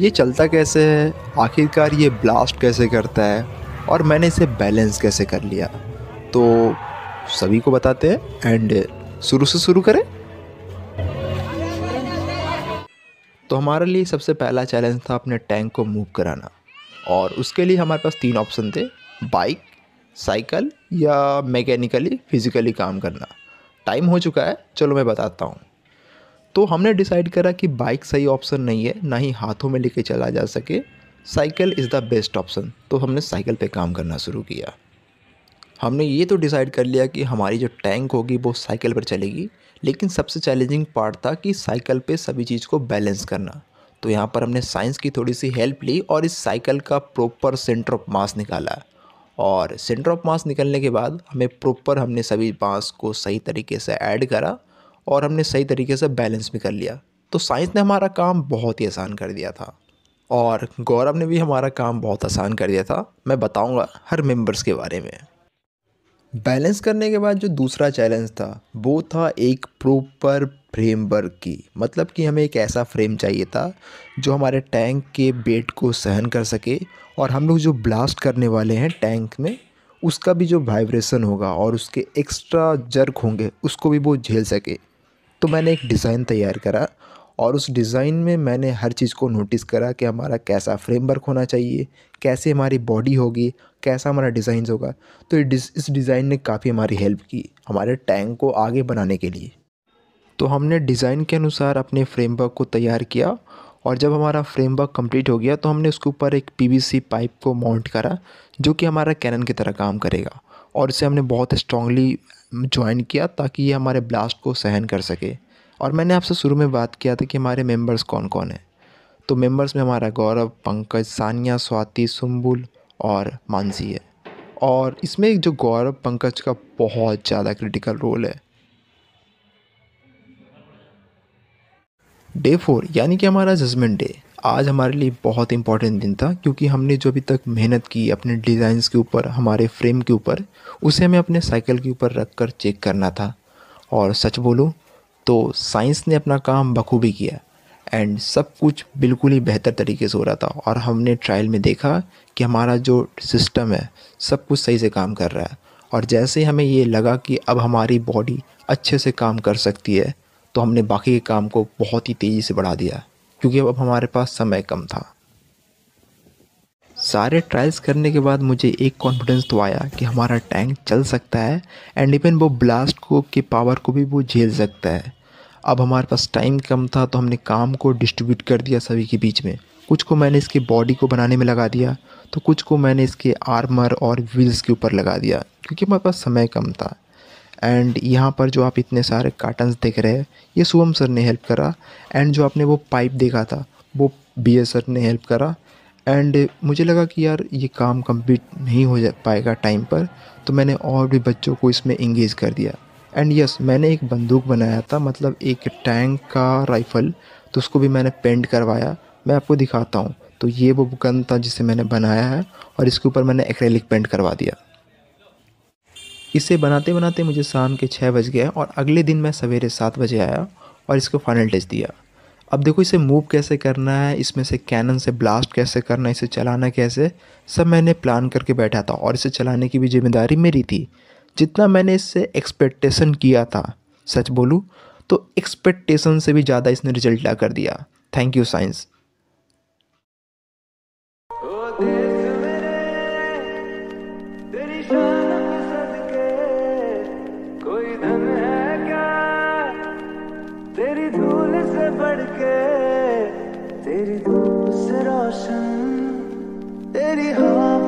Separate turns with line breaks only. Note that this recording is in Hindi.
ये चलता कैसे है आखिरकार ये ब्लास्ट कैसे करता है और मैंने इसे बैलेंस कैसे कर लिया तो सभी को बताते हैं एंड शुरू से शुरू करें तो हमारे लिए सबसे पहला चैलेंज था अपने टैंक को मूव कराना और उसके लिए हमारे पास तीन ऑप्शन थे बाइक साइकिल या मैकेनिकली फिज़िकली काम करना टाइम हो चुका है चलो मैं बताता हूँ तो हमने डिसाइड करा कि बाइक सही ऑप्शन नहीं है ना ही हाथों में लेके चला जा सके cycle is the best option तो हमने साइकिल पे काम करना शुरू किया हमने ये तो डिसाइड कर लिया कि हमारी जो टैंक होगी वो साइकिल पर चलेगी लेकिन सबसे चैलेंजिंग पार्ट था कि साइकिल पे सभी चीज़ को बैलेंस करना तो यहाँ पर हमने साइंस की थोड़ी सी हेल्प ली और इस साइकिल का प्रॉपर सेंटर ऑफ मास निकाला और सेंटर ऑफ मास निकलने के बाद हमें प्रॉपर हमने सभी मास को सही तरीके से ऐड करा और हमने सही तरीके से बैलेंस भी कर लिया तो साइंस ने हमारा काम बहुत ही आसान कर दिया था और गौरव ने भी हमारा काम बहुत आसान कर दिया था मैं बताऊंगा हर मेंबर्स के बारे में बैलेंस करने के बाद जो दूसरा चैलेंज था वो था एक प्रॉपर फ्रेमवर्क की मतलब कि हमें एक ऐसा फ्रेम चाहिए था जो हमारे टैंक के वेट को सहन कर सके और हम लोग जो ब्लास्ट करने वाले हैं टैंक में उसका भी जो वाइब्रेशन होगा और उसके एक्स्ट्रा जर्क होंगे उसको भी वो झेल सके तो मैंने एक डिज़ाइन तैयार करा और उस डिज़ाइन में मैंने हर चीज़ को नोटिस करा कि हमारा कैसा फ्रेमवर्क होना चाहिए कैसे हमारी बॉडी होगी कैसा हमारा डिज़ाइन होगा तो इस डिज़ाइन ने काफ़ी हमारी हेल्प की हमारे टैंक को आगे बनाने के लिए तो हमने डिज़ाइन के अनुसार अपने फ्रेमवर्क को तैयार किया और जब हमारा फ्रेमवर्क कंप्लीट हो गया तो हमने उसके ऊपर एक पीवीसी पाइप को माउंट करा जो कि हमारा कैनन की तरह काम करेगा और इसे हमने बहुत स्ट्रांगली ज्वाइन किया ताकि ये हमारे ब्लास्ट को सहन कर सके और मैंने आपसे शुरू में बात किया था कि हमारे मेंबर्स कौन कौन हैं तो मेंबर्स में हमारा गौरव पंकज सानिया स्वाति सुम्बुल और मानसी है और इसमें जो गौरव पंकज का बहुत ज़्यादा क्रिटिकल रोल है डे फोर यानी कि हमारा जजमेंट डे आज हमारे लिए बहुत इंपॉर्टेंट दिन था क्योंकि हमने जो अभी तक मेहनत की अपने डिज़ाइंस के ऊपर हमारे फ्रेम के ऊपर उसे हमें अपने साइकिल के ऊपर रख कर चेक करना था और सच बोलो तो साइंस ने अपना काम बखूबी किया एंड सब कुछ बिल्कुल ही बेहतर तरीके से हो रहा था और हमने ट्रायल में देखा कि हमारा जो सिस्टम है सब कुछ सही से काम कर रहा है और जैसे ही हमें ये लगा कि अब हमारी बॉडी अच्छे से काम कर सकती है तो हमने बाकी के काम को बहुत ही तेज़ी से बढ़ा दिया क्योंकि अब हमारे पास समय कम था सारे ट्रायल्स करने के बाद मुझे एक कॉन्फिडेंस तो आया कि हमारा टैंक चल सकता है एंड इवन वो ब्लास्ट को के पावर को भी वो झेल सकता है अब हमारे पास टाइम कम था तो हमने काम को डिस्ट्रीब्यूट कर दिया सभी के बीच में कुछ को मैंने इसके बॉडी को बनाने में लगा दिया तो कुछ को मैंने इसके आर्मर और व्हील्स के ऊपर लगा दिया क्योंकि हमारे पास समय कम था एंड यहाँ पर जो आप इतने सारे कार्टन्स देख रहे हैं ये शुभम सर ने हेल्प करा एंड जो आपने वो पाइप देखा था वो बी एस सर ने हेल्प करा एंड मुझे लगा कि यार ये काम कंप्लीट नहीं हो जा पाएगा टाइम पर तो मैंने और भी बच्चों को इसमें इंगेज कर दिया एंड यस yes, मैंने एक बंदूक बनाया था मतलब एक टैंक का राइफ़ल तो उसको भी मैंने पेंट करवाया मैं आपको दिखाता हूँ तो ये वो गन था जिसे मैंने बनाया है और इसके ऊपर मैंने एक्रेलिक पेंट करवा दिया इसे बनाते बनाते मुझे शाम के छः बज गया और अगले दिन मैं सवेरे सात बजे आया और इसको फाइनल टच दिया अब देखो इसे मूव कैसे करना है इसमें से कैनन से ब्लास्ट कैसे करना है इसे चलाना कैसे सब मैंने प्लान करके बैठा था और इसे चलाने की भी जिम्मेदारी मेरी थी जितना मैंने इससे एक्सपेक्टेशन किया था सच बोलूँ तो एक्सपेक्टेशन से भी ज़्यादा इसने रिजल्ट ला कर दिया थैंक यू साइंस धूल से बढ़ के तेरी धूप से रोशन तेरी हवा